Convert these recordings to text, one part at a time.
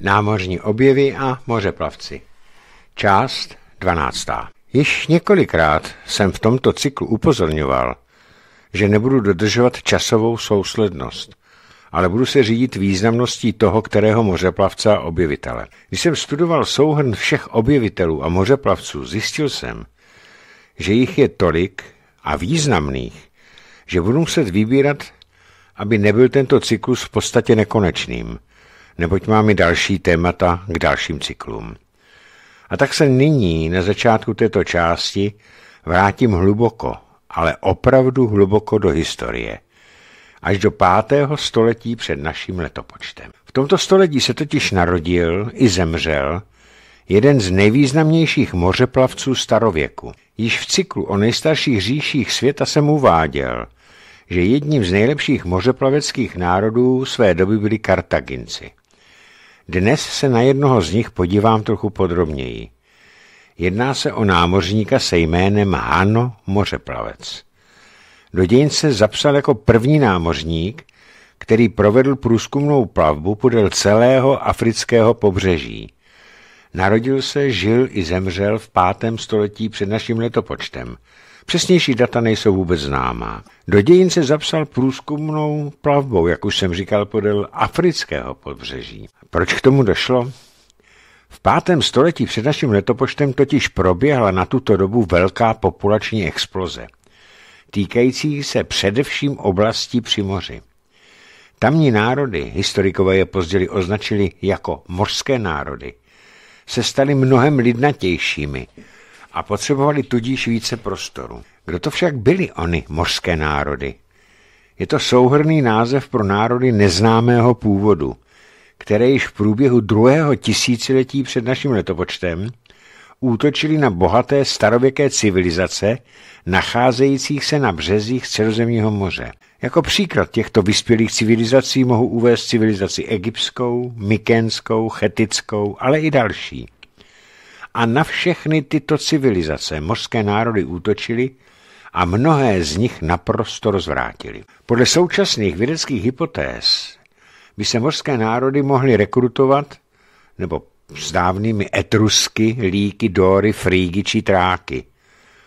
námořní objevy a mořeplavci. Část 12. Již několikrát jsem v tomto cyklu upozorňoval, že nebudu dodržovat časovou souslednost, ale budu se řídit významností toho, kterého mořeplavce a objevitele. Když jsem studoval souhrn všech objevitelů a mořeplavců, zjistil jsem, že jich je tolik a významných, že budu muset vybírat, aby nebyl tento cyklus v podstatě nekonečným neboť máme další témata k dalším cyklům. A tak se nyní na začátku této části vrátím hluboko, ale opravdu hluboko do historie, až do pátého století před naším letopočtem. V tomto století se totiž narodil i zemřel jeden z nejvýznamnějších mořeplavců starověku. Již v cyklu o nejstarších říších světa jsem uváděl, že jedním z nejlepších mořeplaveckých národů své doby byli Kartaginci. Dnes se na jednoho z nich podívám trochu podrobněji. Jedná se o námořníka se jménem Hano Mořeplavec. Do dějin se zapsal jako první námořník, který provedl průzkumnou plavbu podél celého afrického pobřeží. Narodil se, žil i zemřel v pátém století před naším letopočtem – Přesnější data nejsou vůbec známá. Do dějin se zapsal průzkumnou plavbou, jak už jsem říkal, podél afrického pobřeží. Proč k tomu došlo? V pátém století před naším letopočtem totiž proběhla na tuto dobu velká populační exploze, týkající se především oblasti při moři. Tamní národy, historikové je později označili jako mořské národy, se staly mnohem lidnatějšími – a potřebovali tudíž více prostoru. Kdo to však byli oni, mořské národy? Je to souhrný název pro národy neznámého původu, které již v průběhu druhého tisíciletí před naším letopočtem útočili na bohaté starověké civilizace, nacházejících se na březích Středozemního moře. Jako příklad těchto vyspělých civilizací mohu uvést civilizaci egyptskou, mykenskou, chetickou, ale i další. A na všechny tyto civilizace mořské národy útočily a mnohé z nich naprosto rozvrátili. Podle současných vědeckých hypotéz by se mořské národy mohly rekrutovat nebo s dávnými etrusky, líky, dory, frígy či tráky.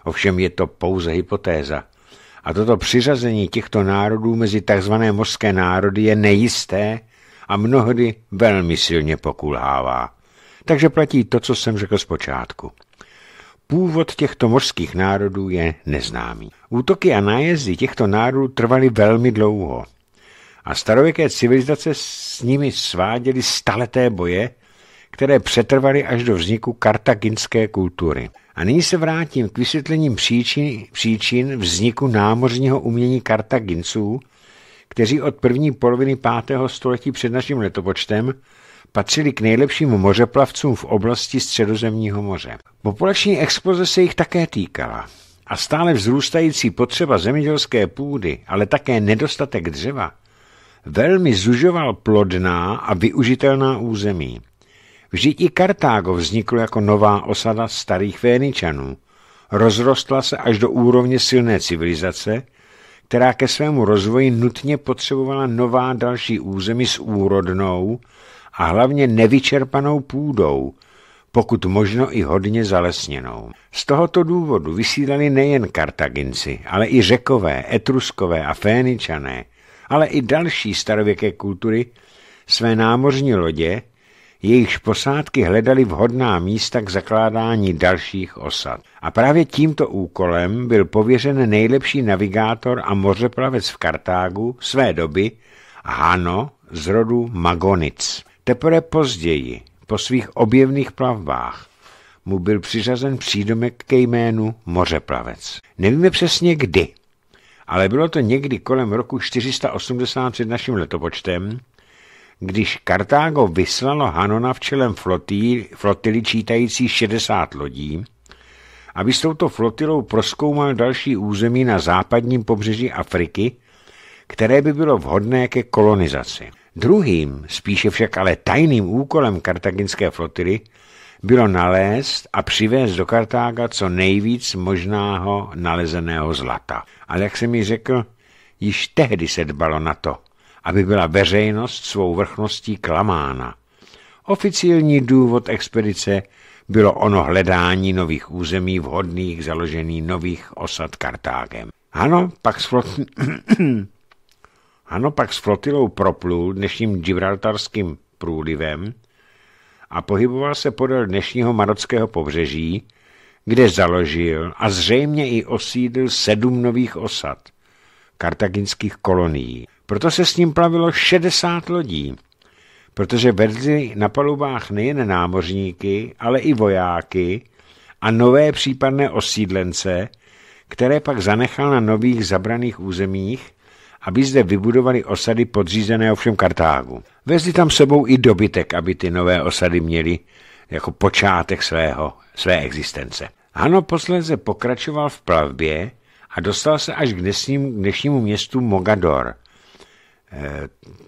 Ovšem je to pouze hypotéza. A toto přiřazení těchto národů mezi tzv. mořské národy je nejisté a mnohdy velmi silně pokulhává takže platí to, co jsem řekl zpočátku. Původ těchto mořských národů je neznámý. Útoky a nájezdy těchto národů trvaly velmi dlouho a starověké civilizace s nimi sváděly staleté boje, které přetrvaly až do vzniku kartaginské kultury. A nyní se vrátím k vysvětlením příčin, příčin vzniku námořního umění kartaginců, kteří od první poloviny 5. století před naším letopočtem patřili k nejlepším mořeplavcům v oblasti Středozemního moře. Populační exploze se jich také týkala a stále vzrůstající potřeba zemědělské půdy, ale také nedostatek dřeva, velmi zužoval plodná a využitelná území. Vždyť i Kartágo vzniklo jako nová osada starých Féničanů. Rozrostla se až do úrovně silné civilizace, která ke svému rozvoji nutně potřebovala nová další území s úrodnou a hlavně nevyčerpanou půdou, pokud možno i hodně zalesněnou. Z tohoto důvodu vysílali nejen Kartaginci, ale i Řekové, Etruskové a Féničané, ale i další starověké kultury své námořní lodě, jejichž posádky hledali vhodná místa k zakládání dalších osad. A právě tímto úkolem byl pověřen nejlepší navigátor a mořeplavec v Kartágu své doby Hano z rodu Magonic. Teprve později, po svých objevných plavbách, mu byl přiřazen přídomek ke jménu mořeplavec. Nevíme přesně kdy, ale bylo to někdy kolem roku 480 před naším letopočtem, když Kartágo vyslalo Hanona v čelem flotí, flotily čítající 60 lodí, aby s touto flotilou proskoumal další území na západním pobřeží Afriky, které by bylo vhodné ke kolonizaci. Druhým, spíše však ale tajným úkolem kartaginské flotily bylo nalézt a přivést do Kartága co nejvíc možného nalezeného zlata. Ale jak jsem mi řekl, již tehdy se dbalo na to, aby byla veřejnost svou vrchností klamána. Oficiální důvod expedice bylo ono hledání nových území vhodných založení nových osad Kartágem. Ano, pak s flot... Ano pak s flotilou proplul dnešním gibraltarským průlivem a pohyboval se podél dnešního marockého pobřeží, kde založil a zřejmě i osídl sedm nových osad, kartaginských kolonií. Proto se s ním plavilo 60 lodí, protože vedli na palubách nejen námořníky, ale i vojáky a nové případné osídlence, které pak zanechal na nových zabraných územích aby zde vybudovali osady podřízené ovšem Kartágu. Vezli tam sebou i dobytek, aby ty nové osady měly jako počátek svého, své existence. Hano posledně pokračoval v plavbě a dostal se až k dnesnímu, dnešnímu městu Mogador.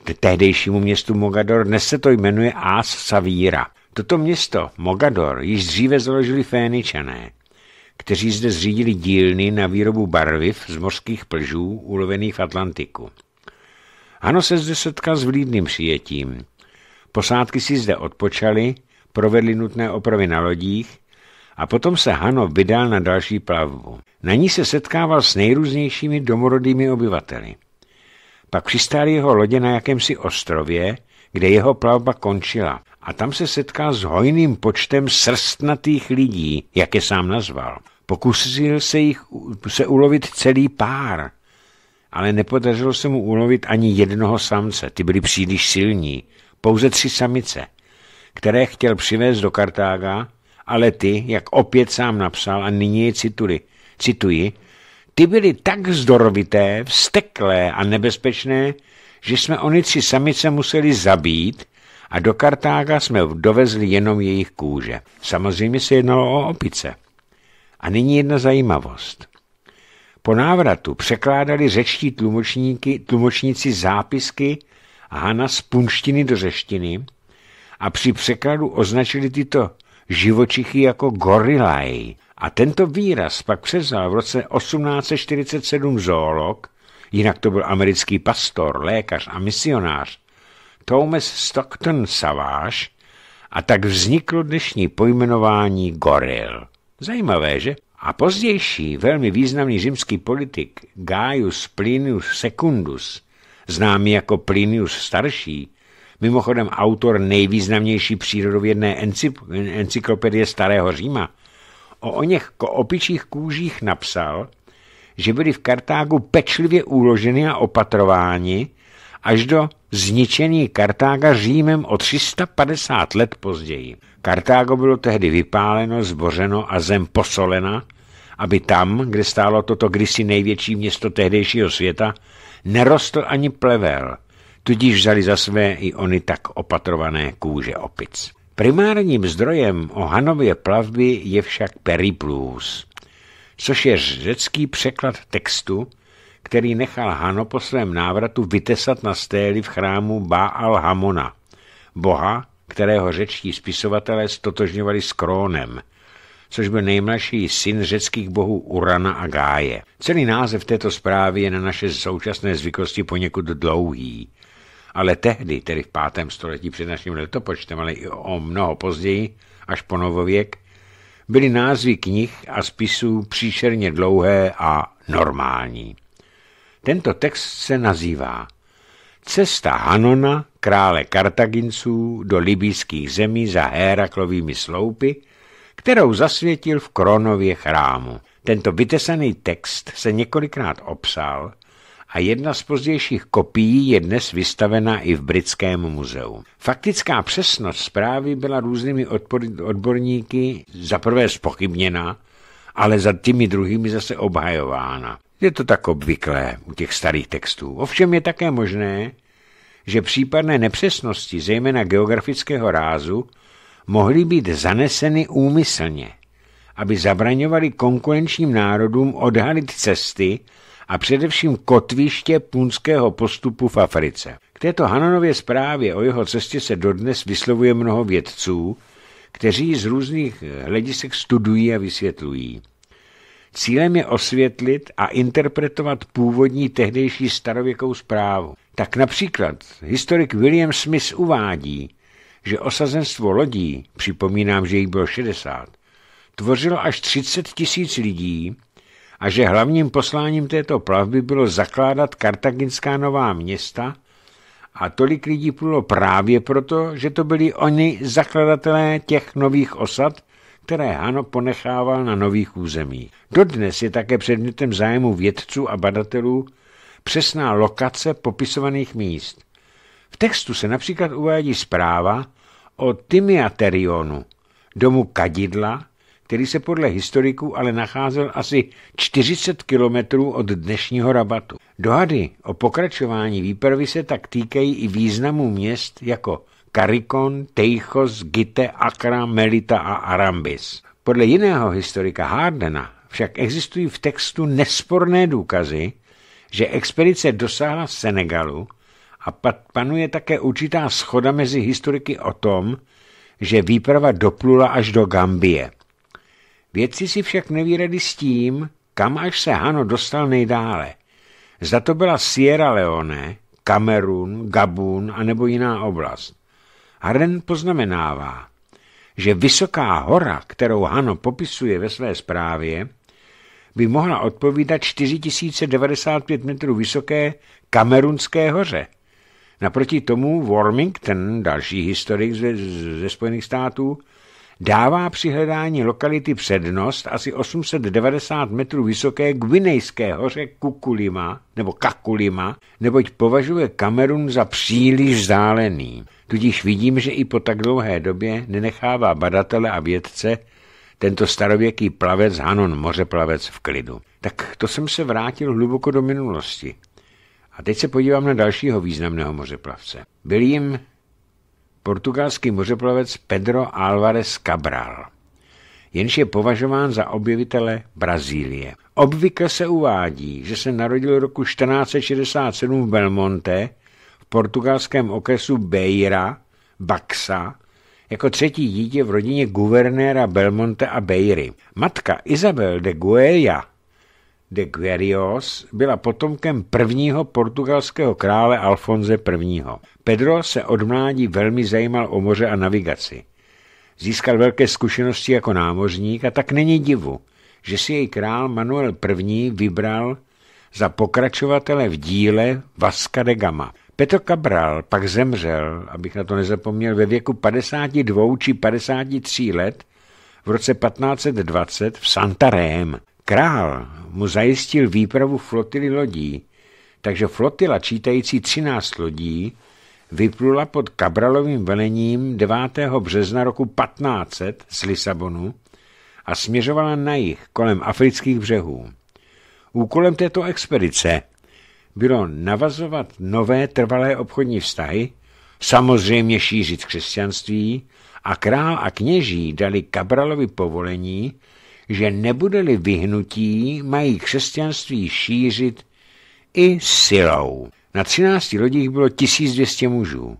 E, tehdejšímu městu Mogador dnes se to jmenuje As Savíra. Toto město, Mogador, již dříve založili Féničané kteří zde zřídili dílny na výrobu barviv z mořských plžů ulovených v Atlantiku. Hano se zde setkal s vlídným přijetím. Posádky si zde odpočaly, provedly nutné opravy na lodích a potom se Hano vydal na další plavbu. Na ní se setkával s nejrůznějšími domorodými obyvateli. Pak přistály jeho lodě na jakémsi ostrově, kde jeho plavba končila. A tam se setká s hojným počtem srstnatých lidí, jak je sám nazval. Pokusil se jich se ulovit celý pár, ale nepodařilo se mu ulovit ani jednoho samce, ty byli příliš silní, pouze tři samice, které chtěl přivést do Kartága, ale ty, jak opět sám napsal a nyní je cituji, cituji ty byly tak zdorovité, vzteklé a nebezpečné, že jsme oni tři samice museli zabít a do Kartága jsme dovezli jenom jejich kůže. Samozřejmě se jednalo o opice. A nyní jedna zajímavost. Po návratu překládali řečtí tlumočníky, tlumočníci zápisky a Hana z punštiny do řeštiny a při překladu označili tyto živočichy jako gorilaj. A tento výraz pak přezal v roce 1847 zoolog jinak to byl americký pastor, lékař a misionář, Thomas Stockton Savage, a tak vzniklo dnešní pojmenování goril. Zajímavé, že? A pozdější velmi významný římský politik Gaius Plinius Secundus, známý jako Plinius starší, mimochodem autor nejvýznamnější přírodovědné encyklopedie Starého Říma, o něch opičích kůžích napsal, že byli v Kartágu pečlivě uloženy a opatrováni až do zničení Kartága Římem o 350 let později. Kartágo bylo tehdy vypáleno, zbořeno a zem posolena, aby tam, kde stálo toto kdysi největší město tehdejšího světa, nerostl ani plevel, tudíž vzali za své i oni tak opatrované kůže opic. Primárním zdrojem Hanově plavby je však periplus, což je řecký překlad textu, který nechal Hano po svém návratu vytesat na stéli v chrámu Baal Hamona, boha, kterého řečtí spisovatelé stotožňovali s Krónem, což byl nejmladší syn řeckých bohů Urana a Gáje. Celý název této zprávy je na naše současné zvyklosti poněkud dlouhý, ale tehdy, tedy v 5. století před naším letopočtem, ale i o mnoho později, až po novověk, byly názvy knih a spisů příšerně dlouhé a normální. Tento text se nazývá Cesta Hanona, krále Kartaginců, do libijských zemí za Héraklovými sloupy, kterou zasvětil v Kronově chrámu. Tento vytesaný text se několikrát obsal a jedna z pozdějších kopií je dnes vystavena i v Britském muzeu. Faktická přesnost zprávy byla různými odborníky zaprvé spochybněna, ale za těmi druhými zase obhajována. Je to tak obvyklé u těch starých textů. Ovšem je také možné, že případné nepřesnosti, zejména geografického rázu, mohly být zaneseny úmyslně, aby zabraňovali konkurenčním národům odhalit cesty, a především kotviště punského postupu v Africe. K této Hanonově zprávě o jeho cestě se dodnes vyslovuje mnoho vědců, kteří z různých hledisek studují a vysvětlují. Cílem je osvětlit a interpretovat původní tehdejší starověkou zprávu. Tak například historik William Smith uvádí, že osazenstvo lodí, připomínám, že jich bylo 60, tvořilo až 30 tisíc lidí, a že hlavním posláním této plavby bylo zakládat kartaginská nová města a tolik lidí plulo právě proto, že to byli oni zakladatelé těch nových osad, které Hano ponechával na nových území. Dodnes je také předmětem zájmu vědců a badatelů přesná lokace popisovaných míst. V textu se například uvádí zpráva o Tymiaterionu, domu kadidla, který se podle historiků ale nacházel asi 40 kilometrů od dnešního rabatu. Dohady o pokračování výpravy se tak týkají i významu měst jako Karikon, Teichos, Gite, Akra, Melita a Arambis. Podle jiného historika Hardena však existují v textu nesporné důkazy, že expedice dosáhla Senegalu a panuje také určitá schoda mezi historiky o tom, že výprava doplula až do Gambie. Vědci si však neví s tím, kam až se Hano dostal nejdále. Zda to byla Sierra Leone, Kamerun, Gabun a nebo jiná oblast. Harden poznamenává, že vysoká hora, kterou Hano popisuje ve své zprávě, by mohla odpovídat 4095 metrů vysoké Kamerunské hoře. Naproti tomu Warmington, další historik ze, ze Spojených států, dává při hledání lokality přednost asi 890 metrů vysoké gvinejské hoře Kukulima nebo Kakulima, neboť považuje Kamerun za příliš zálený. Tudíž vidím, že i po tak dlouhé době nenechává badatele a vědce tento starověký plavec Hanon mořeplavec v klidu. Tak to jsem se vrátil hluboko do minulosti. A teď se podívám na dalšího významného mořeplavce. Byl jim portugalský mořeplavec Pedro Álvarez Cabral. Jenž je považován za objevitele Brazílie. Obvykle se uvádí, že se narodil roku 1467 v Belmonte v portugalském okresu Beira, Baxa, jako třetí dítě v rodině guvernéra Belmonte a Beiry. Matka Isabel de Gueja de Guerrios byla potomkem prvního portugalského krále Alfonze I. Pedro se od mládí velmi zajímal o moře a navigaci. Získal velké zkušenosti jako námořník a tak není divu, že si jej král Manuel I. vybral za pokračovatele v díle Vasca de Gama. Petr Cabral pak zemřel, abych na to nezapomněl, ve věku 52 či 53 let v roce 1520 v Santarém. Král mu zajistil výpravu flotily lodí, takže flotila čítající 13 lodí vyplula pod Kabralovým velením 9. března roku 1500 z Lisabonu a směřovala na jih kolem afrických břehů. Úkolem této expedice bylo navazovat nové trvalé obchodní vztahy, samozřejmě šířit křesťanství a král a kněží dali Cabralovi povolení, že nebude-li vyhnutí, mají křesťanství šířit i silou. Na 13 lodích bylo 1200 mužů.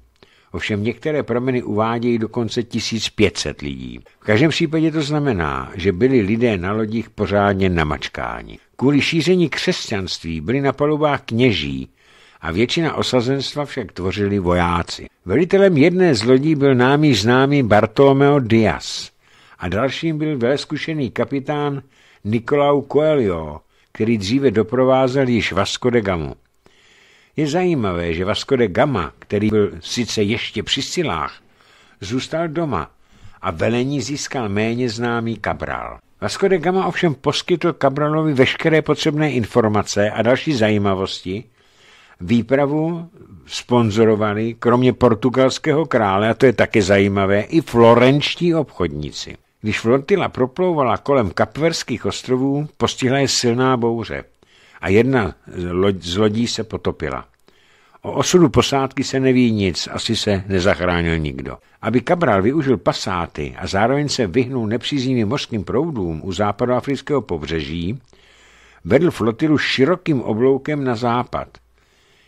Ovšem některé prameny uvádějí dokonce 1500 lidí. V každém případě to znamená, že byli lidé na lodích pořádně namačkáni. Kvůli šíření křesťanství byli na palubách kněží a většina osazenstva však tvořili vojáci. Velitelem jedné z lodí byl námi známý Bartolomeo Diaz a dalším byl veleskušený kapitán Nikolau Coelho, který dříve doprovázel již Vasco de Gamu. Je zajímavé, že Vasco de Gama, který byl sice ještě při silách, zůstal doma a velení získal méně známý Cabral. Vasco de Gama ovšem poskytl Cabralovi veškeré potřebné informace a další zajímavosti. Výpravu sponzorovali, kromě portugalského krále, a to je také zajímavé, i florenčtí obchodníci. Když flotila proplouvala kolem Kapverských ostrovů, postihla je silná bouře a jedna z lodí se potopila. O osudu posádky se neví nic, asi se nezachránil nikdo. Aby Cabral využil pasáty a zároveň se vyhnul nepříznivým mořským proudům u západoafrického pobřeží, vedl flotilu širokým obloukem na západ.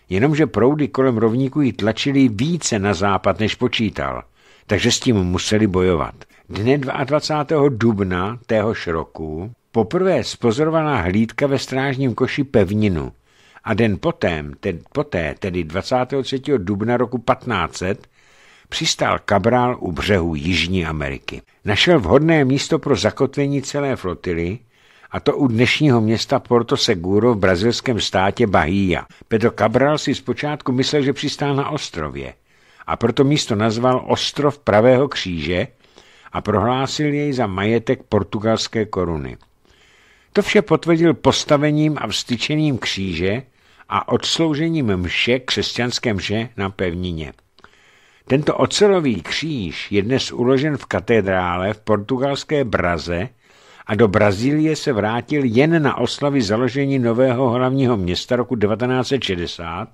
Jenomže proudy kolem rovníku ji tlačily více na západ, než počítal, takže s tím museli bojovat. Dne 22. dubna téhož roku poprvé spozorovaná hlídka ve strážním koši pevninu a den poté, ten, poté, tedy 23. dubna roku 1500, přistál Kabrál u břehu Jižní Ameriky. Našel vhodné místo pro zakotvení celé flotily, a to u dnešního města Porto Seguro v brazilském státě Bahia. Pedro Cabral si zpočátku myslel, že přistál na ostrově a proto místo nazval Ostrov Pravého kříže, a prohlásil jej za majetek portugalské koruny. To vše potvrdil postavením a vstyčením kříže a odsloužením mše, křesťanské mše, na pevnině. Tento ocelový kříž je dnes uložen v katedrále v portugalské Braze a do Brazílie se vrátil jen na oslavy založení nového hlavního města roku 1960,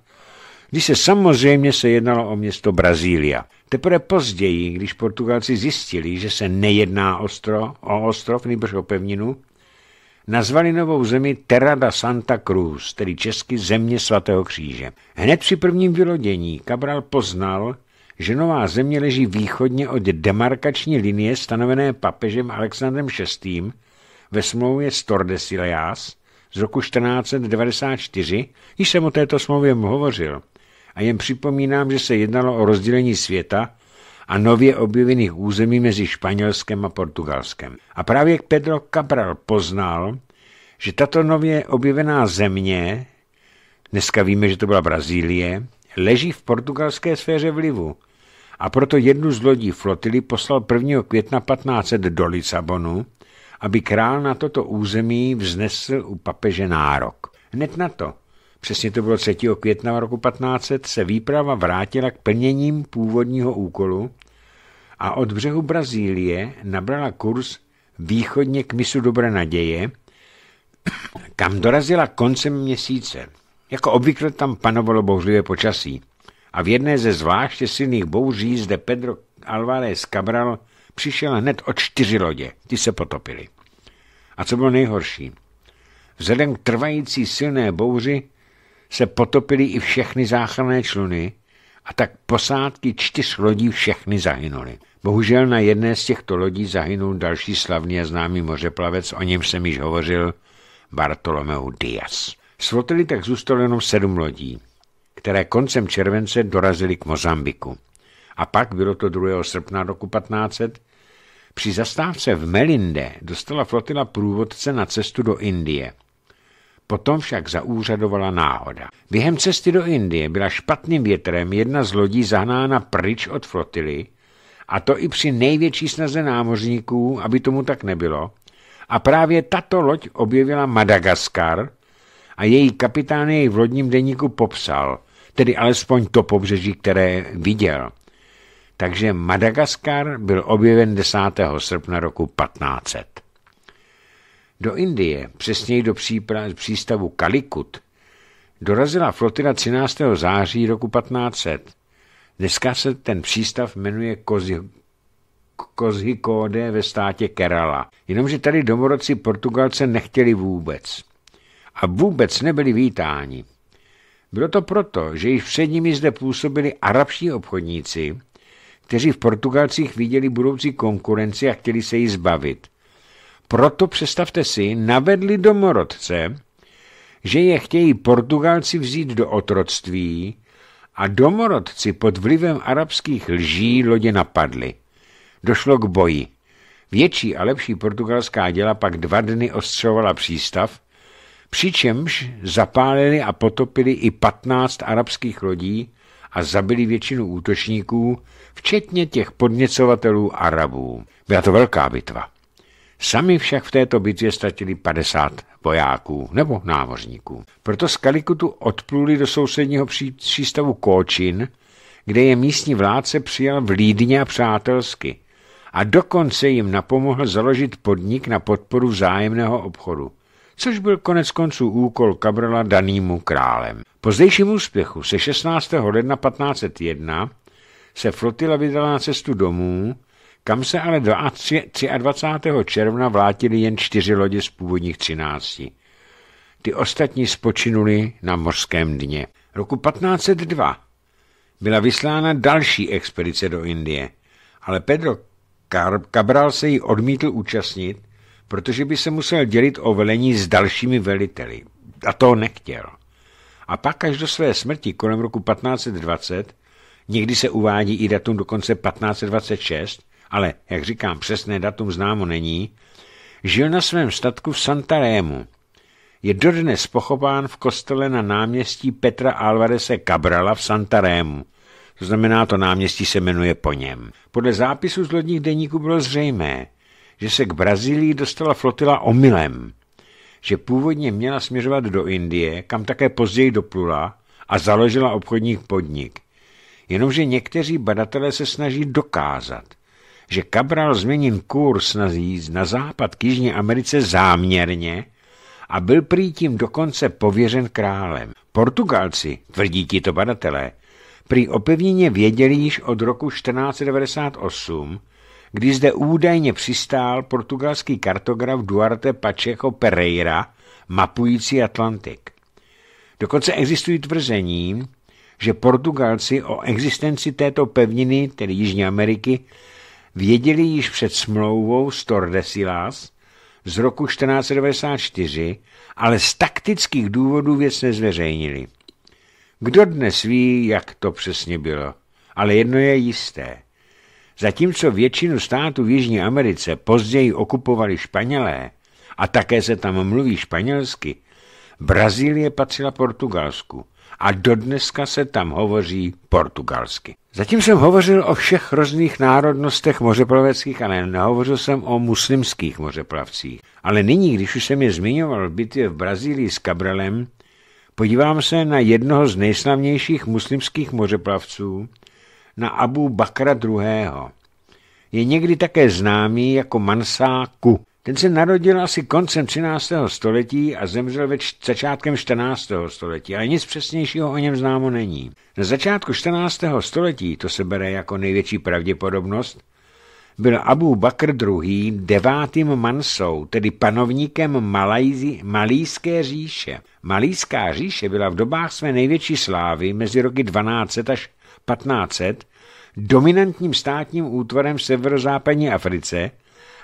když se samozřejmě se jednalo o město Brazília. Teprve později, když Portugalci zjistili, že se nejedná ostro, o ostrov, nebož o pevninu, nazvali novou zemi Terra da Santa Cruz, tedy česky země svatého kříže. Hned při prvním vylodění Cabral poznal, že nová země leží východně od demarkační linie stanovené papežem Alexandrem VI. ve smlouvě z Tordesilias z roku 1494, již jsem o této smlouvě hovořil, a jen připomínám, že se jednalo o rozdělení světa a nově objevených území mezi Španělskem a Portugalskem. A právě Pedro Cabral poznal, že tato nově objevená země, dneska víme, že to byla Brazílie, leží v portugalské sféře vlivu a proto jednu z lodí flotily poslal 1. května 1500 do Lisabonu, aby král na toto území vznesl u papeže nárok. Hned na to přesně to bylo 3. května roku 1500, se výprava vrátila k plněním původního úkolu a od břehu Brazílie nabrala kurz východně k misu Dobré naděje, kam dorazila koncem měsíce. Jako obvykle tam panovalo bouřlivé počasí a v jedné ze zvláště silných bouří zde Pedro Alvarez Cabral přišel hned o čtyři lodě. Ty se potopily. A co bylo nejhorší? Vzhledem k trvající silné bouři se potopily i všechny záchranné čluny a tak posádky čtyř lodí všechny zahynuly. Bohužel na jedné z těchto lodí zahynul další slavný a známý mořeplavec, o něm jsem již hovořil, Bartolomeu Diaz. S flotily tak zůstalo jenom sedm lodí, které koncem července dorazily k Mozambiku. A pak, bylo to 2. srpna roku 1500, při zastávce v Melinde dostala flotila průvodce na cestu do Indie – Potom však zaúřadovala náhoda. Během cesty do Indie byla špatným větrem jedna z lodí zahnána pryč od flotily, a to i při největší snaze námořníků, aby tomu tak nebylo. A právě tato loď objevila Madagaskar a její kapitán jej v lodním deníku popsal, tedy alespoň to pobřeží, které viděl. Takže Madagaskar byl objeven 10. srpna roku 1500. Do Indie, přesněji do přístavu Kalikut, dorazila flotila 13. září roku 1500. Dneska se ten přístav jmenuje Kozi, Kozhikode ve státě Kerala. Jenomže tady domorodci Portugalce nechtěli vůbec. A vůbec nebyli vítáni. Bylo to proto, že již před nimi zde působili arabští obchodníci, kteří v Portugalcích viděli budoucí konkurenci a chtěli se jí zbavit – proto, představte si, navedli domorodce, že je chtějí Portugalci vzít do otroctví a domorodci pod vlivem arabských lží lodě napadli. Došlo k boji. Větší a lepší portugalská děla pak dva dny ostřovala přístav, přičemž zapálili a potopili i 15 arabských lodí a zabili většinu útočníků, včetně těch podněcovatelů Arabů. Byla to velká bitva. Sami však v této bitvě ztratili 50 vojáků nebo námořníků. Proto z Kalikutu odpluli do sousedního přístavu Kočin, kde je místní vládce přijal vlídně a přátelsky a dokonce jim napomohl založit podnik na podporu vzájemného obchodu, což byl konec konců úkol Cabrala danýmu králem. zdejším úspěchu se 16. ledna 1501 se flotila vydala na cestu domů, kam se ale 23. června vlátili jen čtyři lodě z původních třinácti. Ty ostatní spočinuli na mořském dně. Roku 1502 byla vyslána další expedice do Indie, ale Pedro Cabral se ji odmítl účastnit, protože by se musel dělit o velení s dalšími veliteli. A to nechtěl. A pak až do své smrti kolem roku 1520, někdy se uvádí i datum dokonce 1526, ale, jak říkám, přesné datum známo není, žil na svém statku v Santarému. Je dodnes pochován v kostele na náměstí Petra Alvarese Cabrala v Santarému. To znamená, to náměstí se jmenuje po něm. Podle zápisu z lodních deníků bylo zřejmé, že se k Brazílii dostala flotila omylem, že původně měla směřovat do Indie, kam také později doplula a založila obchodní podnik. Jenomže někteří badatelé se snaží dokázat, že Cabral změnil kurz na, na západ k Jižní Americe záměrně a byl prý tím dokonce pověřen králem. Portugalci, tvrdí ti to badatelé, prý opevněně věděli již od roku 1498, kdy zde údajně přistál portugalský kartograf Duarte Pacheco Pereira, mapující Atlantik. Dokonce existují tvrzení, že Portugalci o existenci této pevniny, tedy Jižní Ameriky, věděli již před smlouvou s Tordesilas z roku 1494, ale z taktických důvodů věc nezveřejnili. Kdo dnes ví, jak to přesně bylo? Ale jedno je jisté. Zatímco většinu států v Jižní Americe později okupovali Španělé, a také se tam mluví španělsky, Brazílie patřila Portugalsku a dodneska se tam hovoří portugalsky. Zatím jsem hovořil o všech různých národnostech mořeplaveckých a nehovořil jsem o muslimských mořeplavcích. Ale nyní, když už jsem je zmiňoval v bitvě v Brazílii s Cabrelem, podívám se na jednoho z nejslavnějších muslimských mořeplavců, na Abu Bakra II. Je někdy také známý jako Mansa Ku. Ten se narodil asi koncem 13. století a zemřel ve začátkem 14. století, ale nic přesnějšího o něm známo není. Na začátku 14. století, to se bere jako největší pravděpodobnost, byl Abu Bakr II. devátým mansou, tedy panovníkem Malajzi, Malíské říše. Malíská říše byla v dobách své největší slávy mezi roky 1200 až 1500 dominantním státním útvarem v severozápadní Africe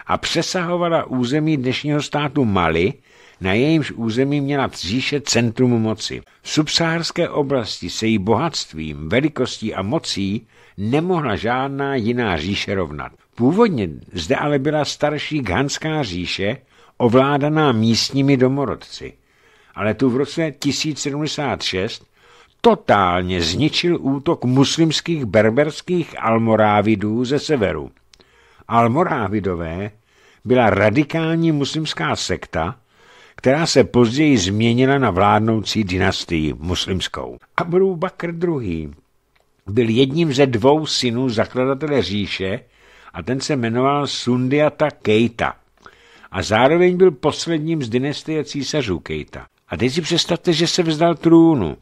a přesahovala území dnešního státu Mali, na jejímž území měla říše centrum moci. V subsaharské oblasti se jí bohatstvím, velikostí a mocí nemohla žádná jiná říše rovnat. Původně zde ale byla starší Ghanská říše, ovládaná místními domorodci. Ale tu v roce 1076 totálně zničil útok muslimských berberských almorávidů ze severu. Almorávidové byla radikální muslimská sekta, která se později změnila na vládnoucí dynastii muslimskou. Abu Bakr II. byl jedním ze dvou synů zakladatele říše a ten se jmenoval Sundiata Keita a zároveň byl posledním z dynastie císařů Keita. A teď si představte, že se vzdal trůnu,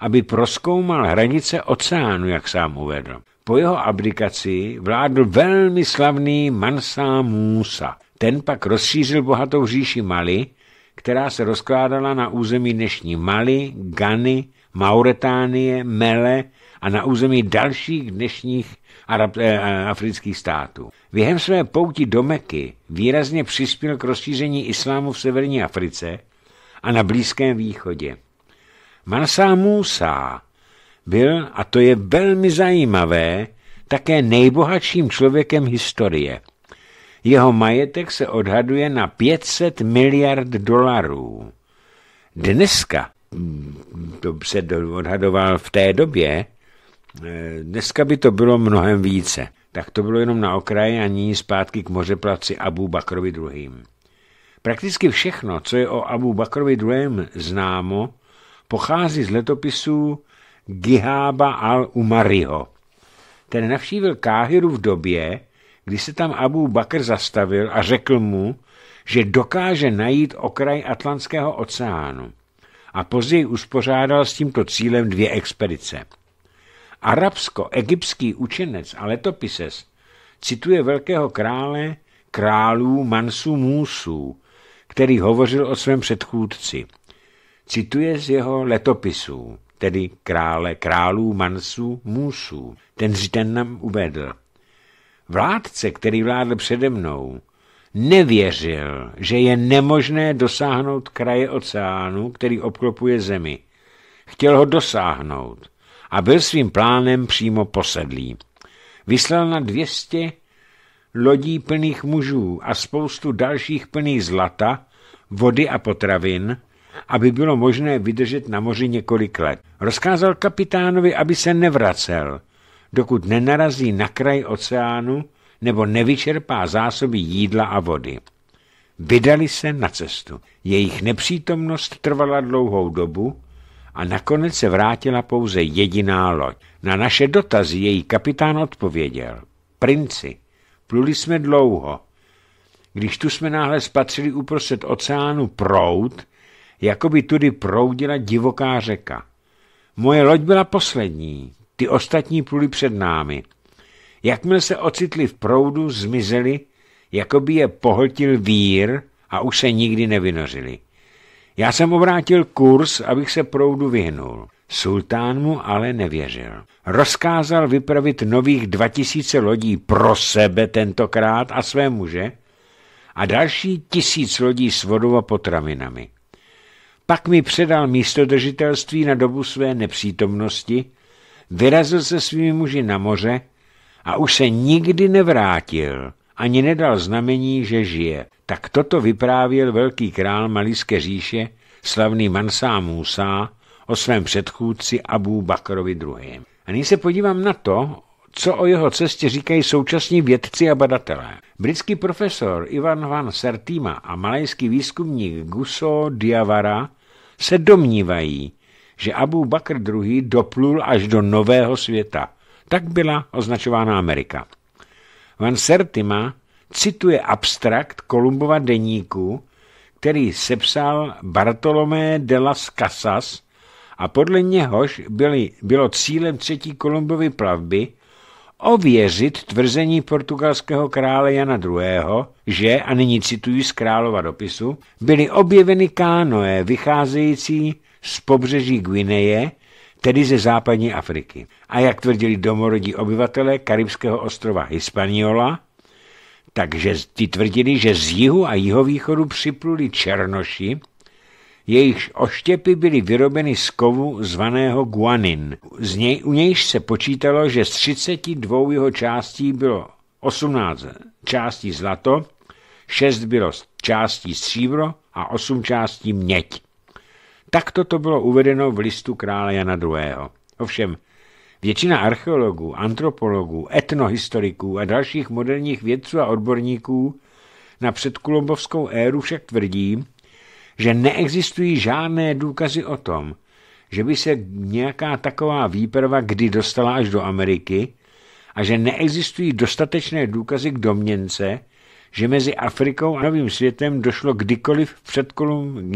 aby proskoumal hranice oceánu, jak sám uvedl. Po jeho abdikaci vládl velmi slavný Mansa Musa. Ten pak rozšířil bohatou říši Mali, která se rozkládala na území dnešní Mali, Gany, Mauretánie, Mele a na území dalších dnešních Arab, eh, afrických států. Během své pouti do Meky výrazně přispěl k rozšíření islámu v severní Africe a na Blízkém východě. Mansa Musa byl, a to je velmi zajímavé, také nejbohatším člověkem historie. Jeho majetek se odhaduje na 500 miliard dolarů. Dneska, to se odhadoval v té době, eh, dneska by to bylo mnohem více. Tak to bylo jenom na okraji a ní zpátky k mořeplaci Abu Bakrovi II. Prakticky všechno, co je o Abu Bakrovi II. známo, pochází z letopisů Gihába al-Umariho. Ten navštívil Káhiru v době, kdy se tam Abu Bakr zastavil a řekl mu, že dokáže najít okraj Atlantského oceánu a později uspořádal s tímto cílem dvě expedice. Arabsko-egyptský učenec a letopises cituje velkého krále králů Mansu Musu, který hovořil o svém předchůdci. Cituje z jeho letopisů tedy krále králů mansu Musu. Ten říten nám uvedl. Vládce, který vládl přede mnou, nevěřil, že je nemožné dosáhnout kraje oceánu, který obklopuje zemi. Chtěl ho dosáhnout a byl svým plánem přímo posedlý. Vyslal na 200 lodí plných mužů a spoustu dalších plných zlata, vody a potravin, aby bylo možné vydržet na moři několik let. Rozkázal kapitánovi, aby se nevracel, dokud nenarazí na kraj oceánu nebo nevyčerpá zásoby jídla a vody. Vydali se na cestu. Jejich nepřítomnost trvala dlouhou dobu a nakonec se vrátila pouze jediná loď. Na naše dotazy její kapitán odpověděl. Princi, pluli jsme dlouho. Když tu jsme náhle spatřili uprostřed oceánu prout, jako by tudy proudila divoká řeka. Moje loď byla poslední, ty ostatní pluli před námi. Jakmile se ocitli v proudu, zmizeli, jako by je pohltil vír a už se nikdy nevynořili. Já jsem obrátil kurz, abych se proudu vyhnul. Sultán mu ale nevěřil. Rozkázal vypravit nových 2000 lodí pro sebe tentokrát a své muže a další tisíc lodí s vodou a potravinami. Pak mi předal místodržitelství na dobu své nepřítomnosti, vyrazil se svými muži na moře a už se nikdy nevrátil, ani nedal znamení, že žije. Tak toto vyprávěl velký král Malíské říše, slavný Mansá Musa, o svém předchůdci Abu Bakrovi II. A nyní se podívám na to, co o jeho cestě říkají současní vědci a badatelé. Britský profesor Ivan van Sertima a malajský výzkumník Guso Diavara se domnívají, že Abu Bakr II. doplul až do nového světa. Tak byla označována Amerika. Van Sertima cituje abstrakt Kolumbova deníku, který sepsal Bartolomé de las Casas a podle něhož byly, bylo cílem třetí Kolumbovy plavby ověřit tvrzení portugalského krále Jana II., že, a nyní cituji z králova dopisu, byly objeveny kánoe vycházející z pobřeží Guineje, tedy ze západní Afriky. A jak tvrdili domorodí obyvatelé karibského ostrova Hispaniola, takže ty tvrdili, že z jihu a jihovýchodu připluli černoši, jejichž oštěpy byly vyrobeny z kovu zvaného guanin. Z něj, u nějž se počítalo, že z 32 jeho částí bylo 18 částí zlato, 6 bylo částí stříbro a 8 částí měď. Takto to bylo uvedeno v listu krále Jana II. Ovšem, většina archeologů, antropologů, etnohistoriků a dalších moderních vědců a odborníků na předkolumbovskou éru však tvrdí, že neexistují žádné důkazy o tom, že by se nějaká taková výprava kdy dostala až do Ameriky a že neexistují dostatečné důkazy k domněnce, že mezi Afrikou a Novým světem došlo kdykoliv v předkolum,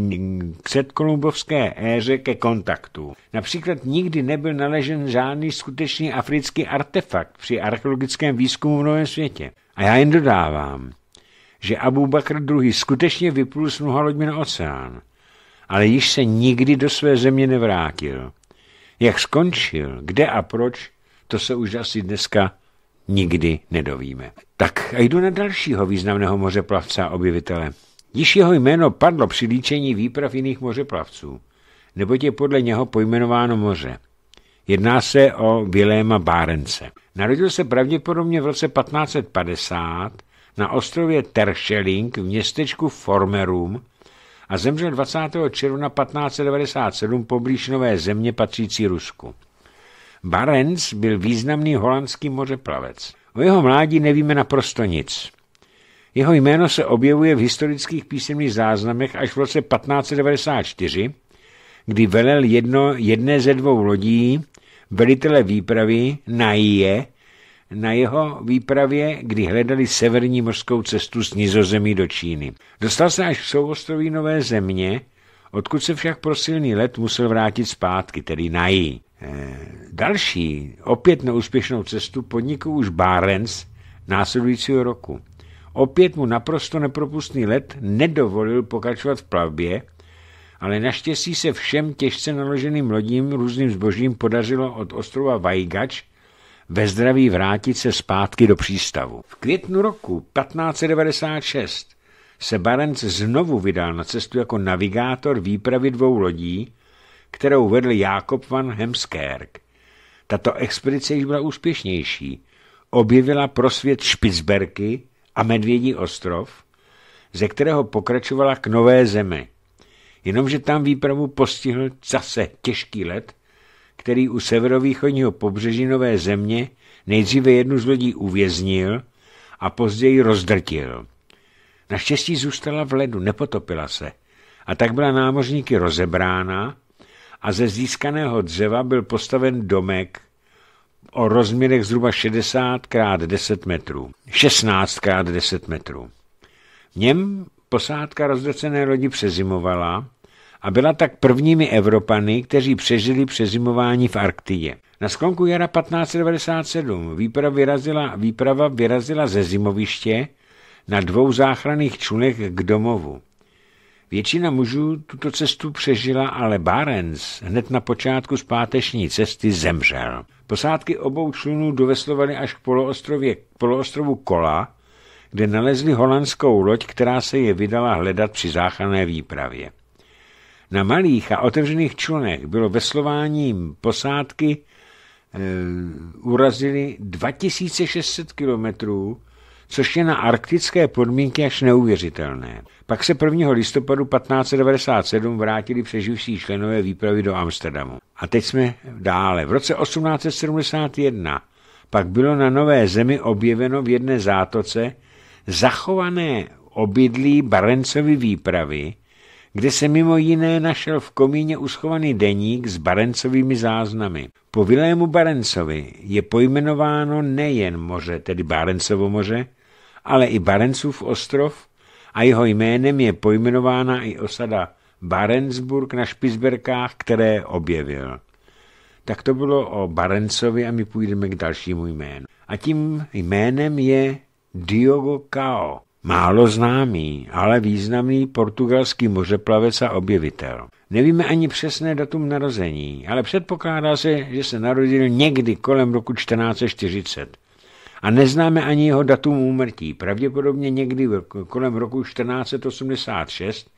předkolumbovské éře ke kontaktu. Například nikdy nebyl naležen žádný skutečný africký artefakt při archeologickém výzkumu v Novém světě. A já jen dodávám, že Abu Bakr II. skutečně vyplul s mnoha loďmi na oceán, ale již se nikdy do své země nevrátil. Jak skončil, kde a proč, to se už asi dneska nikdy nedovíme. Tak a jdu na dalšího významného mořeplavce a objevitele. Již jeho jméno padlo při líčení výprav jiných mořeplavců, neboť je podle něho pojmenováno moře. Jedná se o Viléma Bárence. Narodil se pravděpodobně v roce 1550 na ostrově Terschelling v městečku Formerum a zemřel 20. června 1597 poblíž Nové země patřící Rusku. Barents byl významný holandský mořeplavec. O jeho mládí nevíme naprosto nic. Jeho jméno se objevuje v historických písemných záznamech až v roce 1594, kdy velel jedno, jedné ze dvou lodí velitele výpravy Naije na jeho výpravě, kdy hledali severní mořskou cestu z Nizozemí do Číny. Dostal se až k souostroví Nové země, odkud se však pro silný let musel vrátit zpátky, tedy na jí. E, další, opět neúspěšnou cestu podnikl už Barents následujícího roku. Opět mu naprosto nepropustný let nedovolil pokračovat v plavbě, ale naštěstí se všem těžce naloženým lodím různým zbožím podařilo od ostrova Vajgač ve zdraví vrátit se zpátky do přístavu. V květnu roku 1596 se Barents znovu vydal na cestu jako navigátor výpravy dvou lodí, kterou vedl Jakob van Hemskerk. Tato expedice již byla úspěšnější. Objevila prosvět Špicberky a Medvědí ostrov, ze kterého pokračovala k Nové zemi. Jenomže tam výpravu postihl zase těžký let, který u severovýchodního pobřeží Nové země nejdříve jednu z lodí uvěznil a později rozdrtil. Naštěstí zůstala v ledu, nepotopila se a tak byla námořníky rozebrána a ze získaného dřeva byl postaven domek o rozměrech zhruba 60 x 10 metrů. 16 x 10 metrů. V něm posádka rozdrcené lodi přezimovala a byla tak prvními Evropany, kteří přežili přezimování v Arktidě. Na sklonku jara 1597 výprava vyrazila, výprava vyrazila ze zimoviště na dvou záchranných člunech k domovu. Většina mužů tuto cestu přežila, ale Barents hned na počátku zpáteční cesty zemřel. Posádky obou člunů doveslovaly až k, poloostrově, poloostrovu Kola, kde nalezli holandskou loď, která se je vydala hledat při záchranné výpravě. Na malých a otevřených člunech bylo veslováním posádky e, urazili 2600 kilometrů, což je na arktické podmínky až neuvěřitelné. Pak se 1. listopadu 1597 vrátili přeživší členové výpravy do Amsterdamu. A teď jsme dále. V roce 1871 pak bylo na Nové zemi objeveno v jedné zátoce zachované obydlí Barencovy výpravy, kde se mimo jiné našel v komíně uschovaný deník s Barencovými záznamy. Po Vilému Barencovi je pojmenováno nejen moře, tedy Barencovo moře, ale i Barencův ostrov a jeho jménem je pojmenována i osada Barentsburg na Špisberkách, které objevil. Tak to bylo o Barencovi a my půjdeme k dalšímu jménu. A tím jménem je Diogo Cao. Málo známý, ale významný portugalský mořeplavec a objevitel. Nevíme ani přesné datum narození, ale předpokládá se, že se narodil někdy kolem roku 1440. A neznáme ani jeho datum úmrtí, pravděpodobně někdy kolem roku 1486,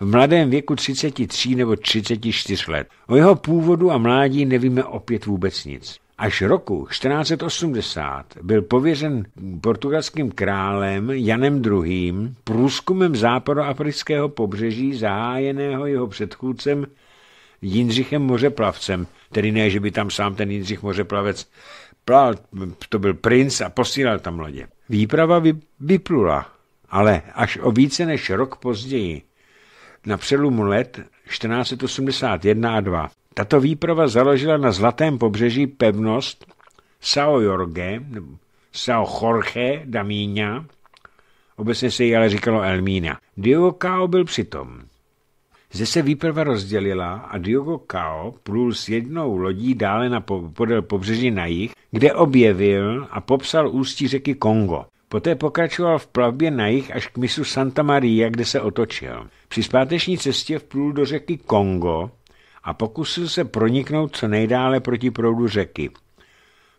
v mladém věku 33 nebo 34 let. O jeho původu a mládí nevíme opět vůbec nic. Až roku 1480 byl pověřen portugalským králem Janem II. průzkumem západoafrického pobřeží zahájeného jeho předchůdcem Jindřichem Mořeplavcem, tedy ne, že by tam sám ten Jindřich Mořeplavec plal, to byl princ a posílal tam lodě. Výprava vyplula, ale až o více než rok později, na přelomu let 1481 a 2. Tato výprava založila na zlatém pobřeží pevnost Sao Jorge, Sao Jorge da Mina, obecně se jí ale říkalo Elmína. Diogo Cao byl přitom. Zde se výprava rozdělila a Diogo Cao plul s jednou lodí dále na po, podél pobřeží na jih, kde objevil a popsal ústí řeky Kongo. Poté pokračoval v plavbě na jih až k misu Santa Maria, kde se otočil. Při zpáteční cestě vplul do řeky Kongo, a pokusil se proniknout co nejdále proti proudu řeky.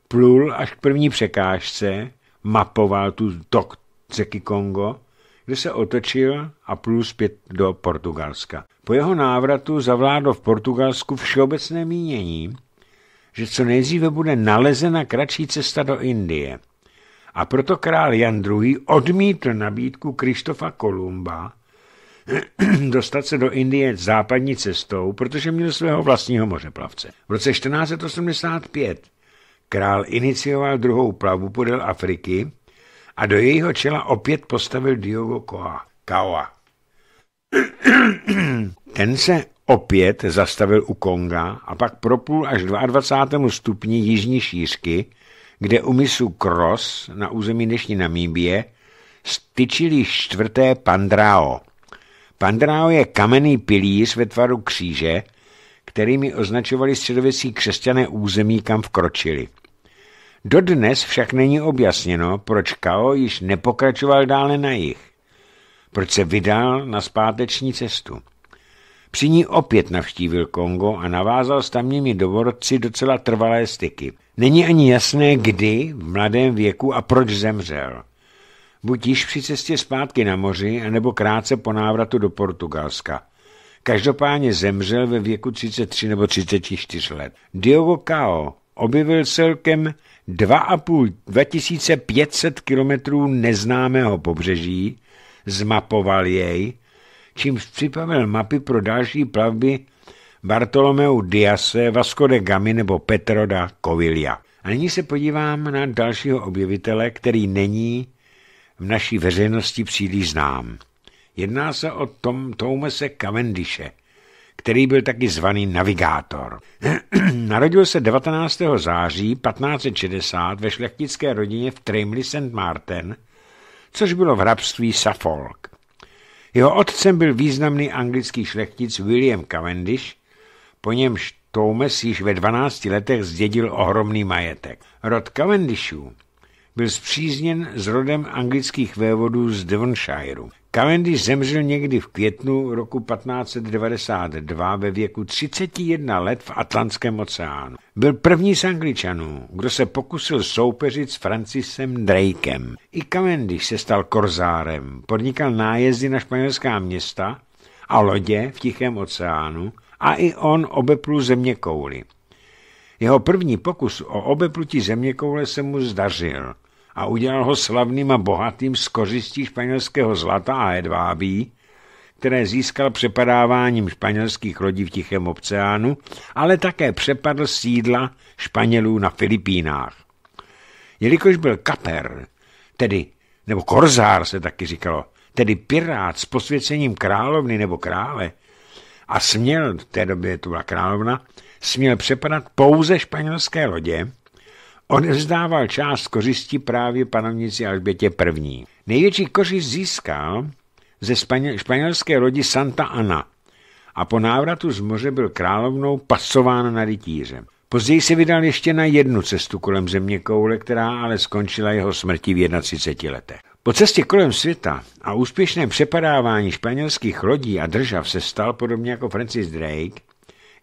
Plul až k první překážce, mapoval tu tok řeky Kongo, kde se otočil a plul zpět do Portugalska. Po jeho návratu zavládlo v Portugalsku všeobecné mínění, že co nejdříve bude nalezena kratší cesta do Indie. A proto král Jan II. odmítl nabídku Krištofa Kolumba, dostat se do Indie západní cestou, protože měl svého vlastního mořeplavce. V roce 1485 král inicioval druhou plavu podél Afriky a do jejího čela opět postavil Diogo Koa, Kaoa. Ten se opět zastavil u Konga a pak proplul až 22. stupni jižní šířky, kde u misu Kros na území dnešní Namíbie styčili čtvrté Pandrao. Pandrao je kamenný pilíř ve tvaru kříže, kterými označovali středověcí křesťané území, kam vkročili. Dodnes však není objasněno, proč Kao již nepokračoval dále na jich, proč se vydal na zpáteční cestu. Při ní opět navštívil Kongo a navázal s tamními dovorci docela trvalé styky. Není ani jasné, kdy v mladém věku a proč zemřel buď již při cestě zpátky na moři, anebo krátce po návratu do Portugalska. Každopádně zemřel ve věku 33 nebo 34 let. Diogo Cao objevil celkem 2,5 2500 kilometrů neznámého pobřeží, zmapoval jej, čímž připravil mapy pro další plavby Bartolomeu Diase, Vasco de Gami nebo Petroda da Covilla. A nyní se podívám na dalšího objevitele, který není v naší veřejnosti příliš znám. Jedná se o Tom Toumese Cavendishe, který byl taky zvaný navigátor. Narodil se 19. září 1560 ve šlechtické rodině v Trimley St. Martin, což bylo v hrabství Suffolk. Jeho otcem byl významný anglický šlechtic William Cavendish, po němž Thomas již ve 12 letech zdědil ohromný majetek. Rod Cavendishů byl zpřízněn s rodem anglických vévodů z Devonshireu. Cavendish zemřel někdy v květnu roku 1592 ve věku 31 let v Atlantském oceánu. Byl první z Angličanů, kdo se pokusil soupeřit s Francisem Drakem. I Cavendish se stal korzárem, podnikal nájezdy na španělská města a lodě v Tichém oceánu a i on obeplu země kouly. Jeho první pokus o obeplutí zeměkoule se mu zdařil – a udělal ho slavným a bohatým z kořistí španělského zlata a hedvábí, které získal přepadáváním španělských lodí v Tichém oceánu, ale také přepadl sídla Španělů na Filipínách. Jelikož byl kaper, tedy, nebo korzár se taky říkalo, tedy pirát s posvěcením královny nebo krále, a směl, v té době to byla královna, směl přepadat pouze španělské lodě, odevzdával část kořisti právě panovnici Alžbětě I. Největší kořist získal ze španělské lodi Santa Ana a po návratu z moře byl královnou pasován na rytíře. Později se vydal ještě na jednu cestu kolem země koule, která ale skončila jeho smrti v 31 letech. Po cestě kolem světa a úspěšném přepadávání španělských lodí a držav se stal, podobně jako Francis Drake,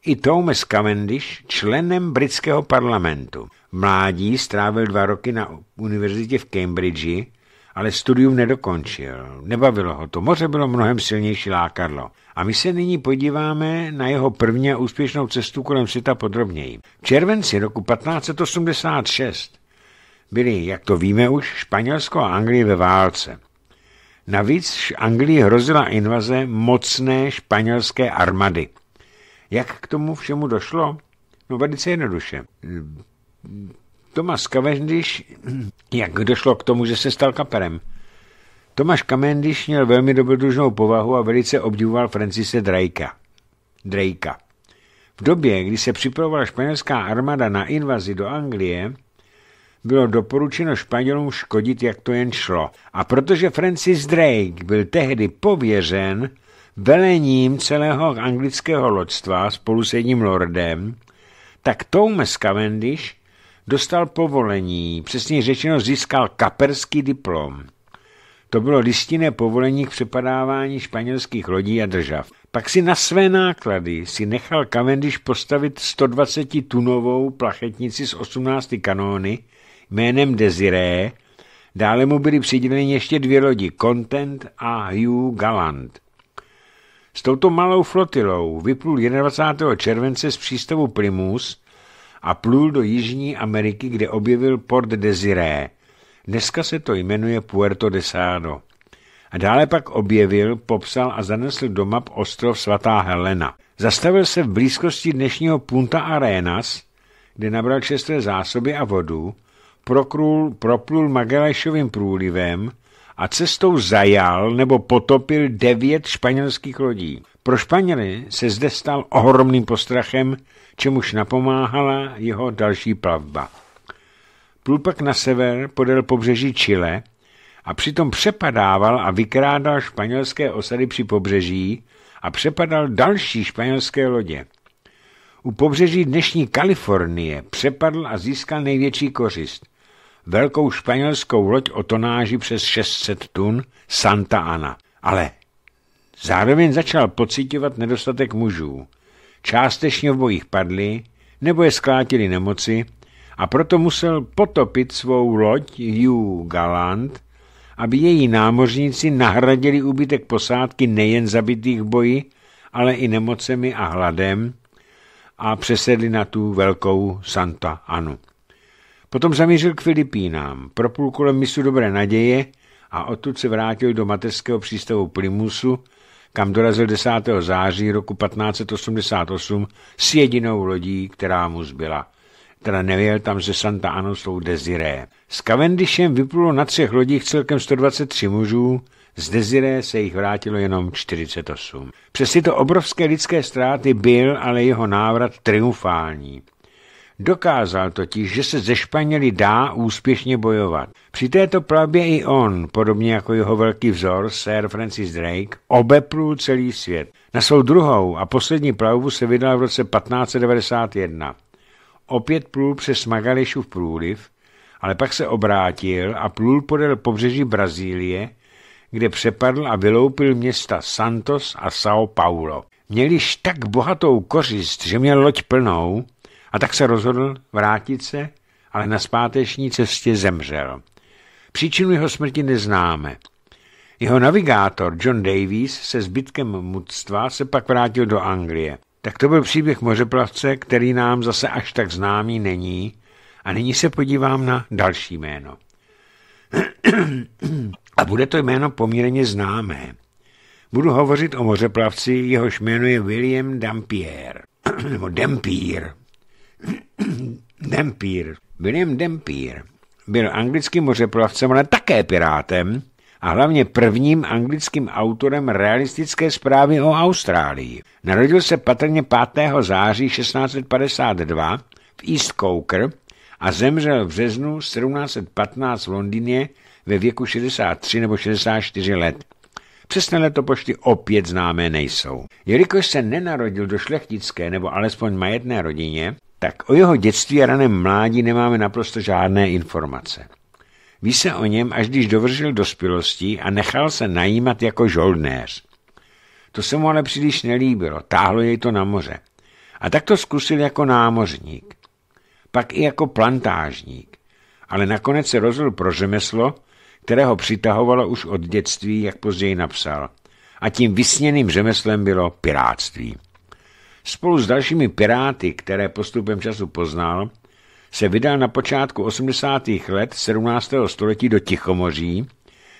i Thomas Cavendish členem britského parlamentu. Mládí strávil dva roky na univerzitě v Cambridge, ale studium nedokončil. Nebavilo ho to. Moře bylo mnohem silnější lákadlo. A my se nyní podíváme na jeho první a úspěšnou cestu kolem světa podrobněji. V červenci roku 1586 byly, jak to víme už, Španělsko a Anglie ve válce. Navíc Anglii hrozila invaze mocné španělské armady. Jak k tomu všemu došlo? No velice jednoduše. Tomáš Cavendish, jak došlo k tomu, že se stal kaperem? Tomáš Cavendish měl velmi dobrodružnou povahu a velice obdivoval Francise Drakea. Drakea. V době, kdy se připravovala španělská armáda na invazi do Anglie, bylo doporučeno Španělům škodit, jak to jen šlo. A protože Francis Drake byl tehdy pověřen velením celého anglického loďstva spolu s jedním lordem, tak Thomas Cavendish Dostal povolení, přesně řečeno získal kaperský diplom. To bylo listinné povolení k přepadávání španělských lodí a držav. Pak si na své náklady si nechal Cavendish postavit 120-tunovou plachetnici z 18 kanóny jménem Desiré, dále mu byly přiděleny ještě dvě lodi Content a Hugh Galant. S touto malou flotilou vyplul 21. července z přístavu Primus a plul do Jižní Ameriky, kde objevil Port Desiré. Dneska se to jmenuje Puerto Desado. A dále pak objevil, popsal a zanesl do map ostrov svatá Helena. Zastavil se v blízkosti dnešního Punta Arenas, kde nabral čerstvé zásoby a vodu, prokrul, proplul Magalešovým průlivem a cestou zajal nebo potopil devět španělských lodí. Pro Španěly se zde stal ohromným postrachem, čemuž napomáhala jeho další plavba. Plul pak na sever podél pobřeží Chile a přitom přepadával a vykrádal španělské osady při pobřeží a přepadal další španělské lodě. U pobřeží dnešní Kalifornie přepadl a získal největší kořist. Velkou španělskou loď o tonáži přes 600 tun Santa Ana. Ale zároveň začal pocitovat nedostatek mužů částečně v bojích padli nebo je sklátili nemoci a proto musel potopit svou loď Hugh Galant, aby její námořníci nahradili úbytek posádky nejen zabitých boji, ale i nemocemi a hladem a přesedli na tu velkou Santa Anu. Potom zamířil k Filipínám, propůl kolem misu Dobré naděje a odtud se vrátil do mateřského přístavu Primusu, kam dorazil 10. září roku 1588 s jedinou lodí, která mu zbyla. Teda nevěl tam ze Santa Ana s Desiré. S Cavendishem vyplulo na třech lodích celkem 123 mužů, z Desiré se jich vrátilo jenom 48. Přes tyto obrovské lidské ztráty byl ale jeho návrat triumfální. Dokázal totiž, že se ze Španěli dá úspěšně bojovat. Při této plavbě i on, podobně jako jeho velký vzor Sir Francis Drake, obeplul celý svět. Na svou druhou a poslední plavbu se vydal v roce 1591. Opět plul přes v průliv, ale pak se obrátil a plul podél pobřeží Brazílie, kde přepadl a vyloupil města Santos a São Paulo. Měliž tak bohatou kořist, že měl loď plnou a tak se rozhodl vrátit se, ale na zpáteční cestě zemřel. Příčinu jeho smrti neznáme. Jeho navigátor John Davies se zbytkem mudstva se pak vrátil do Anglie. Tak to byl příběh mořeplavce, který nám zase až tak známý není. A nyní se podívám na další jméno. A bude to jméno poměrně známé. Budu hovořit o mořeplavci, jehož jméno je William Dampier. Nebo Dampier, Dempír, William Dempír, byl anglickým mořeplavcem, ale také pirátem a hlavně prvním anglickým autorem realistické zprávy o Austrálii. Narodil se patrně 5. září 1652 v East Coker a zemřel v březnu 1715 v Londýně ve věku 63 nebo 64 let. Přesné letopočty opět známé nejsou. Jelikož se nenarodil do šlechtické nebo alespoň majetné rodině, tak o jeho dětství a raném mládí nemáme naprosto žádné informace. Ví se o něm, až když dovršil dospělosti a nechal se najímat jako žoldnéř. To se mu ale příliš nelíbilo, táhlo jej to na moře. A tak to zkusil jako námořník, pak i jako plantážník, ale nakonec se rozhodl pro řemeslo, které ho přitahovalo už od dětství, jak později napsal. A tím vysněným řemeslem bylo piráctví. Spolu s dalšími piráty, které postupem času poznal, se vydal na počátku 80. let 17. století do Tichomoří,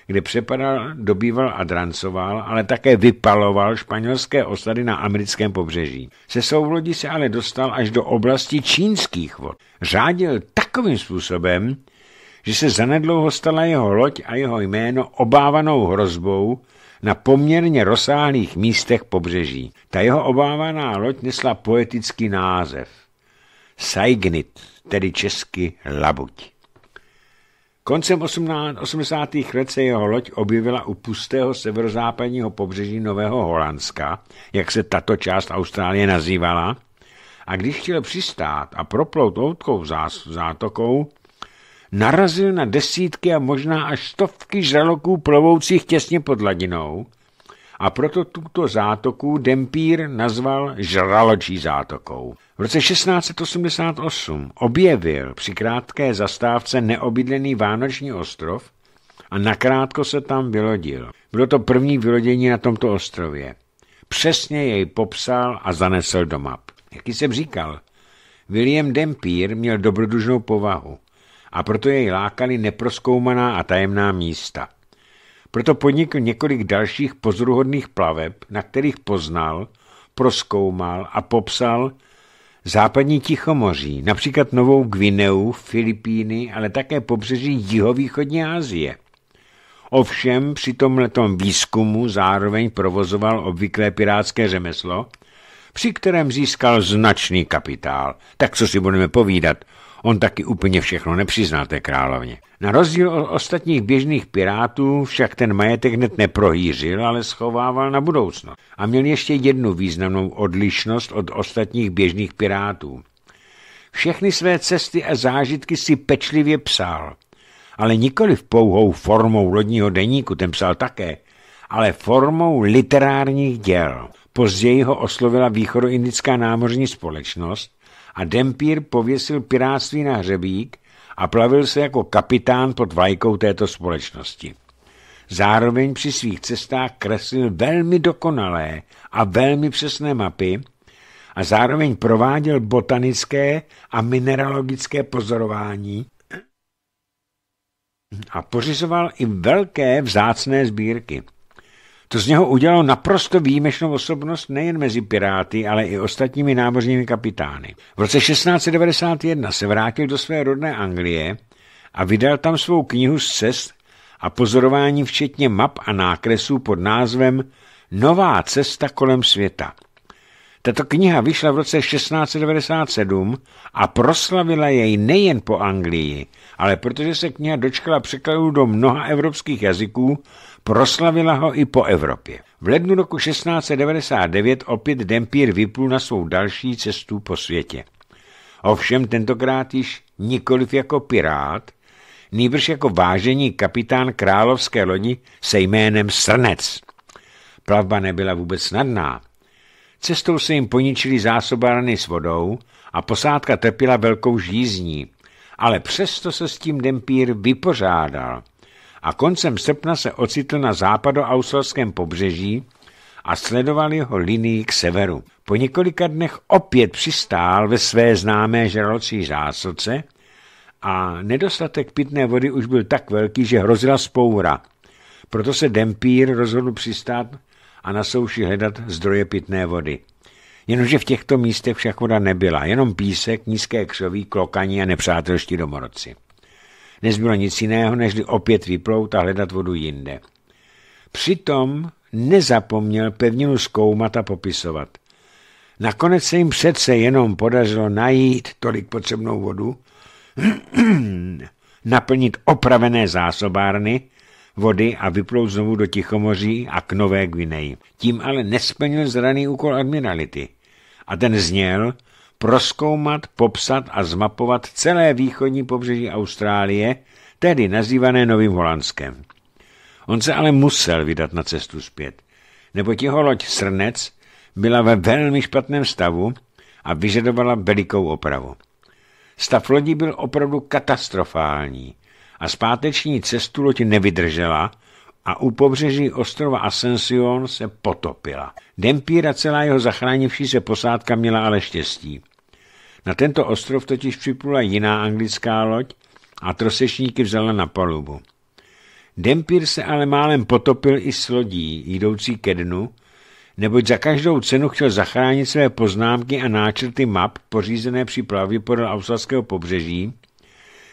kde přepadal, dobýval a drancoval, ale také vypaloval španělské osady na americkém pobřeží. Se souvlodí se ale dostal až do oblasti čínských vod. Řádil takovým způsobem, že se zanedlouho stala jeho loď a jeho jméno obávanou hrozbou na poměrně rozsáhlých místech pobřeží. Ta jeho obávaná loď nesla poetický název Saignit, tedy česky labuť. Koncem 80. let se jeho loď objevila u pustého severozápadního pobřeží Nového Holandska, jak se tato část Austrálie nazývala, a když chtěl přistát a proplout loutkou zátokou, narazil na desítky a možná až stovky žraloků plovoucích těsně pod ladinou a proto tuto zátoku Dempír nazval žraločí zátokou. V roce 1688 objevil při krátké zastávce neobydlený Vánoční ostrov a nakrátko se tam vylodil. Bylo to první vylodění na tomto ostrově. Přesně jej popsal a zanesl do map. Jak jsem říkal, William Dempír měl dobrodružnou povahu a proto jej lákali neproskoumaná a tajemná místa. Proto podnikl několik dalších pozoruhodných plaveb, na kterých poznal, proskoumal a popsal západní Tichomoří, například Novou Gvineu, Filipíny, ale také pobřeží jihovýchodní Asie. Ovšem při tomhletom výzkumu zároveň provozoval obvyklé pirátské řemeslo, při kterém získal značný kapitál. Tak co si budeme povídat, On taky úplně všechno nepřiznal té královně. Na rozdíl od ostatních běžných pirátů však ten majetek hned neprohýřil, ale schovával na budoucnost. A měl ještě jednu významnou odlišnost od ostatních běžných pirátů. Všechny své cesty a zážitky si pečlivě psal, ale nikoli v pouhou formou lodního deníku, ten psal také, ale formou literárních děl. Později ho oslovila východoindická námořní společnost, a Dempír pověsil piráctví na hřebík a plavil se jako kapitán pod vlajkou této společnosti. Zároveň při svých cestách kreslil velmi dokonalé a velmi přesné mapy a zároveň prováděl botanické a mineralogické pozorování a pořizoval i velké vzácné sbírky. To z něho udělalo naprosto výjimečnou osobnost nejen mezi Piráty, ale i ostatními námořními kapitány. V roce 1691 se vrátil do své rodné Anglie a vydal tam svou knihu z cest a pozorování včetně map a nákresů pod názvem Nová cesta kolem světa. Tato kniha vyšla v roce 1697 a proslavila jej nejen po Anglii, ale protože se kniha dočkala překladu do mnoha evropských jazyků Proslavila ho i po Evropě. V lednu roku 1699 opět Dempír vyplul na svou další cestu po světě. Ovšem tentokrát již nikoliv jako pirát, nýbrž jako vážení kapitán královské lodi se jménem Srnec. Plavba nebyla vůbec snadná. Cestou se jim poničili zásobárny s vodou a posádka trpila velkou žízní, ale přesto se s tím Dempír vypořádal – a koncem srpna se ocitl na západno-australském pobřeží a sledovali ho linií k severu. Po několika dnech opět přistál ve své známé žralocí zásoce a nedostatek pitné vody už byl tak velký, že hrozila spoura. Proto se Dempír rozhodl přistát a na souši hledat zdroje pitné vody. Jenomže v těchto místech však voda nebyla, jenom písek, nízké křoví, klokaní a nepřátelští domorodci. Nezbylo nic jiného, nežli opět vyplout a hledat vodu jinde. Přitom nezapomněl pevninu zkoumat a popisovat. Nakonec se jim přece jenom podařilo najít tolik potřebnou vodu, naplnit opravené zásobárny vody a vyplout znovu do Tichomoří a k Nové Gvineji. Tím ale nesplnil zraný úkol admirality. A ten zněl, proskoumat, popsat a zmapovat celé východní pobřeží Austrálie, tedy nazývané Novým Holandskem. On se ale musel vydat na cestu zpět, neboť jeho loď Srnec byla ve velmi špatném stavu a vyžadovala velikou opravu. Stav lodí byl opravdu katastrofální a zpáteční cestu loď nevydržela a u pobřeží ostrova Ascension se potopila. Dempíra celá jeho zachránivší se posádka měla ale štěstí. Na tento ostrov totiž připlula jiná anglická loď a trosečníky vzala na palubu. Dempír se ale málem potopil i s lodí, jdoucí ke dnu, neboť za každou cenu chtěl zachránit své poznámky a náčrty map pořízené při plavě podle australského pobřeží,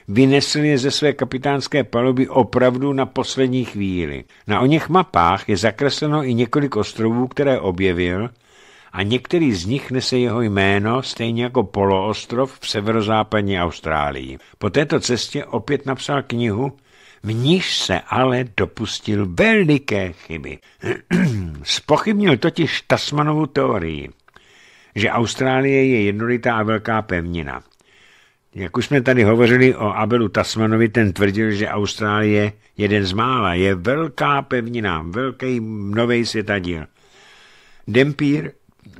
vynesl je ze své kapitánské paluby opravdu na poslední chvíli. Na o něch mapách je zakresleno i několik ostrovů, které objevil a některý z nich nese jeho jméno, stejně jako poloostrov v severozápadní Austrálii. Po této cestě opět napsal knihu, v níž se ale dopustil veliké chyby. Spochybnil totiž Tasmanovu teorii, že Austrálie je jednolitá a velká pevnina. Jak už jsme tady hovořili o Abelu Tasmanovi, ten tvrdil, že Austrálie, jeden z mála, je velká pevnina, velký nový světadíl. Dempír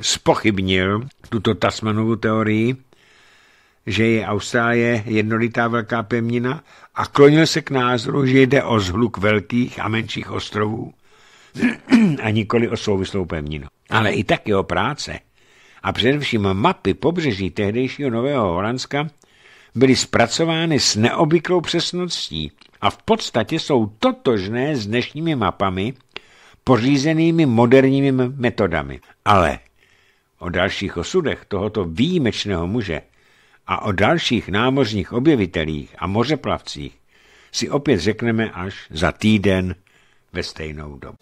spochybnil tuto Tasmanovu teorii, že je Austrálie jednolitá velká pevnina a klonil se k názoru, že jde o zhluk velkých a menších ostrovů a nikoli o souvislou pevninu. Ale i tak jeho práce a především mapy pobřeží tehdejšího Nového Holandska byly zpracovány s neobvyklou přesností a v podstatě jsou totožné s dnešními mapami pořízenými moderními metodami. Ale O dalších osudech tohoto výjimečného muže a o dalších námořních objevitelích a mořeplavcích si opět řekneme až za týden ve stejnou dobu.